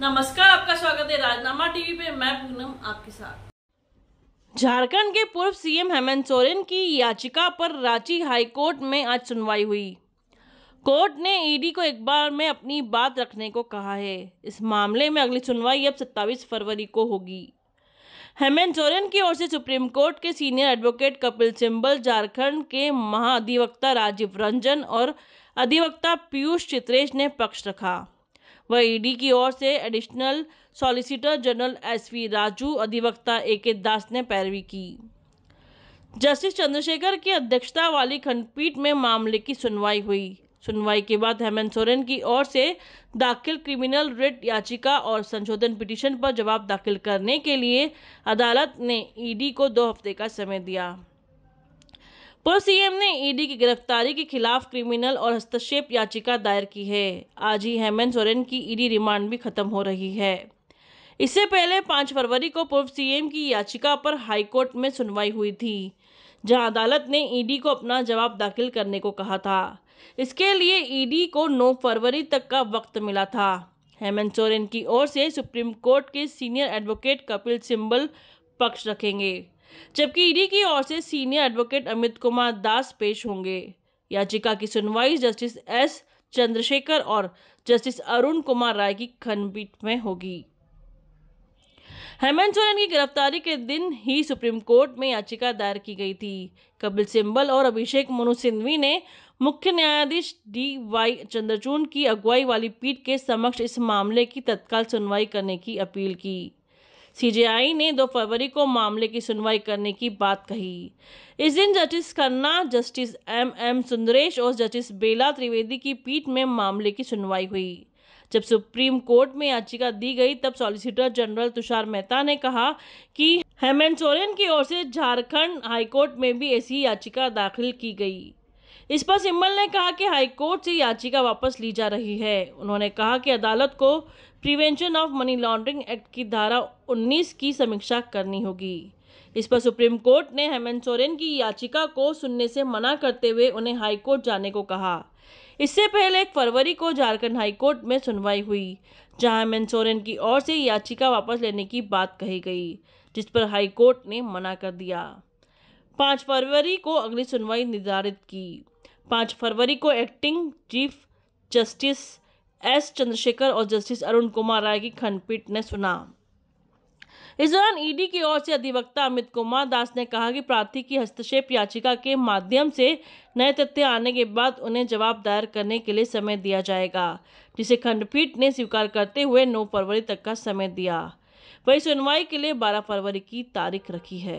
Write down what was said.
नमस्कार आपका स्वागत है राजनामा टीवी पे मैं पूनम आपके साथ झारखंड के पूर्व सीएम हेमंत सोरेन की याचिका पर रांची हाई कोर्ट में आज सुनवाई हुई कोर्ट ने ईडी को एक बार में अपनी बात रखने को कहा है इस मामले में अगली सुनवाई अब 27 फरवरी को होगी हेमंत सोरेन की ओर से सुप्रीम कोर्ट के सीनियर एडवोकेट कपिल सिंबल झारखंड के महाअधिवक्ता राजीव रंजन और अधिवक्ता पीयूष चित्रेश ने पक्ष रखा व ईडी e की ओर से additional solicitor general SV Raju अधिवक्ता ए के दास ने पैरवी की जस्टिस चंद्रशेखर की अध्यक्षता वाली खंडपीठ में मामले की सुनवाई हुई सुनवाई के बाद हेमंत सोरेन की ओर से दाखिल क्रिमिनल रिट याचिका और संशोधन पिटीशन पर जवाब दाखिल करने के लिए अदालत ने ईडी e को दो हफ्ते का समय दिया पूर्व सीएम ने ईडी e की गिरफ्तारी के खिलाफ क्रिमिनल और हस्तक्षेप याचिका दायर की है आज ही हेमंत सोरेन की ईडी e रिमांड भी खत्म हो रही है इससे पहले पाँच फरवरी को पूर्व सीएम की याचिका पर हाईकोर्ट में सुनवाई हुई थी जहां अदालत ने ईडी e को अपना जवाब दाखिल करने को कहा था इसके लिए ईडी को 9 फरवरी तक का वक्त मिला था हेमंत सोरेन की ओर से सुप्रीम कोर्ट के सीनियर एडवोकेट कपिल सिंबल पक्ष रखेंगे जबकि ईडी की ओर से सीनियर एडवोकेट अमित कुमार दास पेश होंगे याचिका की सुनवाई जस्टिस एस चंद्रशेखर और जस्टिस अरुण कुमार राय की खंडपीठ में होगी हेमंत सोरेन की गिरफ्तारी के दिन ही सुप्रीम कोर्ट में याचिका दायर की गई थी कपिल सिंबल और अभिषेक मनु सिंघवी ने मुख्य न्यायाधीश डी वाई चंद्रचूड़ की अगुवाई वाली पीठ के समक्ष इस मामले की तत्काल सुनवाई करने की अपील की सीजेआई ने 2 फरवरी को मामले की सुनवाई करने की बात कही इस दिन justice Khanna justice M M Sundaresh और जस्टिस बेला त्रिवेदी की पीठ में मामले की सुनवाई हुई जब सुप्रीम कोर्ट में याचिका दी गई तब सॉलिसिटर जनरल तुषार मेहता ने कहा कि हेमंत सोरेन की ओर से झारखंड हाईकोर्ट में भी ऐसी याचिका दाखिल की गई इस पर सिम्बल ने कहा कि हाईकोर्ट से याचिका वापस ली जा रही है उन्होंने कहा कि अदालत को prevention of money laundering act की धारा 19 की समीक्षा करनी होगी इस पर सुप्रीम कोर्ट ने हेमंत सोरेन की याचिका को सुनने से मना करते हुए उन्हें हाईकोर्ट जाने को कहा इससे पहले एक फरवरी को झारखंड हाईकोर्ट में सुनवाई हुई जहां हेमंत सोरेन की ओर से याचिका वापस लेने की बात कही गई जिस पर हाईकोर्ट ने मना कर दिया पाँच फरवरी को अगली सुनवाई निर्धारित की पाँच फरवरी को acting chief justice S Chandrashekhar और जस्टिस अरुण कुमार राय की खंडपीठ ने सुना इस दौरान ईडी की ओर से अधिवक्ता अमित कुमार दास ने कहा कि प्रार्थी की हस्तक्षेप याचिका के माध्यम से नए तथ्य आने के बाद उन्हें जवाब दायर करने के लिए समय दिया जाएगा जिसे खंडपीठ ने स्वीकार करते हुए 9 फरवरी तक का समय दिया वही सुनवाई के लिए 12 फरवरी की तारीख रखी है